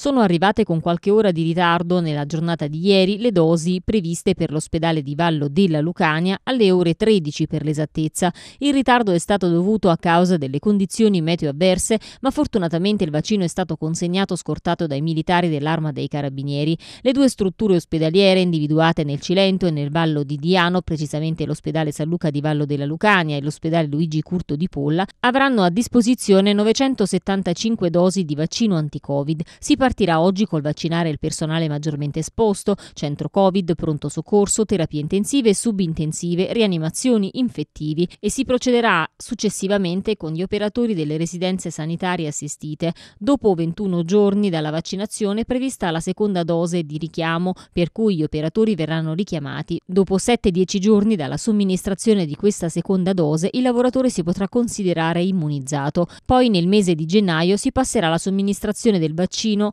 Sono arrivate con qualche ora di ritardo nella giornata di ieri le dosi previste per l'ospedale di Vallo della Lucania alle ore 13 per l'esattezza. Il ritardo è stato dovuto a causa delle condizioni meteo avverse, ma fortunatamente il vaccino è stato consegnato scortato dai militari dell'Arma dei Carabinieri. Le due strutture ospedaliere individuate nel Cilento e nel Vallo di Diano, precisamente l'ospedale San Luca di Vallo della Lucania e l'ospedale Luigi Curto di Polla, avranno a disposizione 975 dosi di vaccino anti-Covid. Si partirà oggi col vaccinare il personale maggiormente esposto, centro Covid, pronto soccorso, terapie intensive e subintensive, rianimazioni, infettivi e si procederà successivamente con gli operatori delle residenze sanitarie assistite. Dopo 21 giorni dalla vaccinazione è prevista la seconda dose di richiamo, per cui gli operatori verranno richiamati. Dopo 7-10 giorni dalla somministrazione di questa seconda dose, il lavoratore si potrà considerare immunizzato. Poi nel mese di gennaio si passerà alla somministrazione del vaccino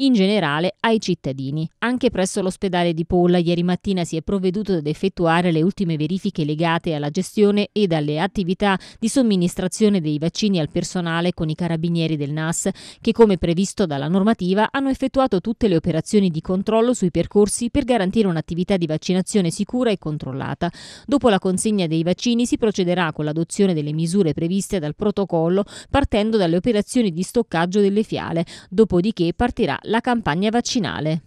in generale ai cittadini. Anche presso l'ospedale di Polla ieri mattina si è provveduto ad effettuare le ultime verifiche legate alla gestione e alle attività di somministrazione dei vaccini al personale con i carabinieri del NAS che come previsto dalla normativa hanno effettuato tutte le operazioni di controllo sui percorsi per garantire un'attività di vaccinazione sicura e controllata. Dopo la consegna dei vaccini si procederà con l'adozione delle misure previste dal protocollo partendo dalle operazioni di stoccaggio delle fiale, dopodiché partirà la campagna vaccinale.